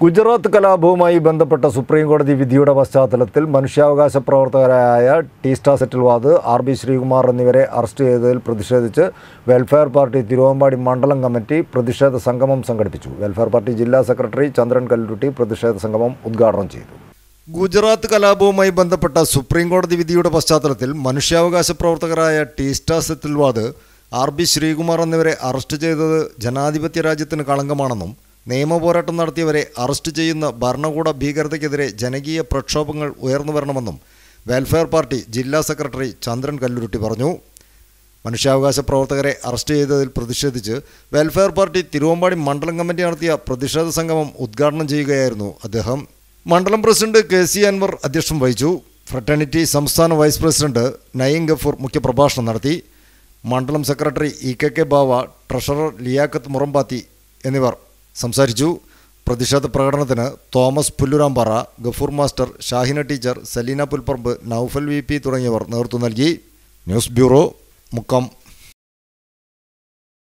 ഗുജറാത്ത് കലാപവുമായി ബന്ധപ്പെട്ട സുപ്രീം കോടതി വിധിയുടെ പശ്ചാത്തലത്തിൽ മനുഷ്യാവകാശ പ്രവർത്തകരായ ടീസ്റ്റ സെറ്റിൽവാദ് ആർ ബി ശ്രീകുമാർ എന്നിവരെ അറസ്റ്റ് ചെയ്തതിൽ പ്രതിഷേധിച്ച് വെൽഫെയർ പാർട്ടി തിരുവമ്പാടി മണ്ഡലം കമ്മിറ്റി പ്രതിഷേധ സംഗമം സംഘടിപ്പിച്ചു വെൽഫെയർ പാർട്ടി ജില്ലാ സെക്രട്ടറി ചന്ദ്രൻ കല്ലുരുട്ടി പ്രതിഷേധ സംഗമം ഉദ്ഘാടനം ചെയ്തു ഗുജറാത്ത് കലാപവുമായി ബന്ധപ്പെട്ട സുപ്രീം കോടതി വിധിയുടെ പശ്ചാത്തലത്തിൽ മനുഷ്യാവകാശ പ്രവർത്തകരായ ടീസ്റ്റ സെറ്റിൽവാദ് ആർ ബി ശ്രീകുമാർ എന്നിവരെ അറസ്റ്റ് ചെയ്തത് ജനാധിപത്യ രാജ്യത്തിന് കളങ്കമാണെന്നും നിയമപോരാട്ടം നടത്തിയവരെ അറസ്റ്റ് ചെയ്യുന്ന ഭരണകൂട ഭീകരതയ്ക്കെതിരെ ജനകീയ പ്രക്ഷോഭങ്ങൾ ഉയർന്നു വരണമെന്നും വെൽഫെയർ പാർട്ടി ജില്ലാ സെക്രട്ടറി ചന്ദ്രൻ കല്ലുരുട്ടി പറഞ്ഞു മനുഷ്യാവകാശ പ്രവർത്തകരെ അറസ്റ്റ് ചെയ്തതിൽ പ്രതിഷേധിച്ച് വെൽഫെയർ പാർട്ടി തിരുവമ്പാടി മണ്ഡലം കമ്മിറ്റി നടത്തിയ പ്രതിഷേധ സംഗമം ഉദ്ഘാടനം ചെയ്യുകയായിരുന്നു അദ്ദേഹം മണ്ഡലം പ്രസിഡന്റ് കെ സി അൻവർ അധ്യക്ഷം വഹിച്ചു ഫ്രട്ടേണിറ്റി സംസ്ഥാന വൈസ് പ്രസിഡന്റ് നയിം ഗഫൂർ മുഖ്യപ്രഭാഷണം നടത്തി മണ്ഡലം secretary E K K Bava treasurer Liyakath Murambathi എന്നിവർ സംസാരിച്ചു പ്രതിഷേധ പ്രകടനത്തിന് Thomas Pulluramppara Gafoor master Shahina teacher Saleena Pulparamba Noufal V തുടങ്ങിയവർ നേതൃത്വം നൽകി ന്യൂസ് ബ്യൂറോ മുക്കം